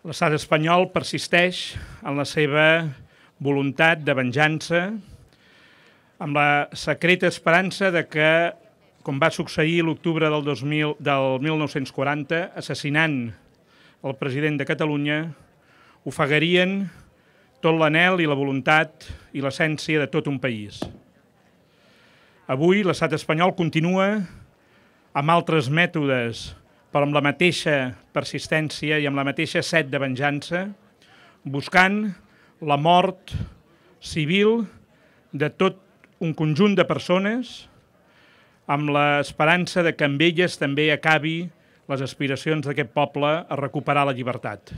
L'estat espanyol persisteix en la seva voluntat de venjança, amb la secreta esperança de que, com va succeir l'octubre del, 2000, del 1940, assassinant el president de Catalunya, ofegarien tot l'anel i la voluntat i l'essència de tot un país. Avui l'estat espanyol continua amb altres mètodes però amb la mateixa persistència i amb la mateixa set de venjança, buscant la mort civil de tot un conjunt de persones, amb l'esperança de que amb elles també acabi les aspiracions d'aquest poble a recuperar la llibertat.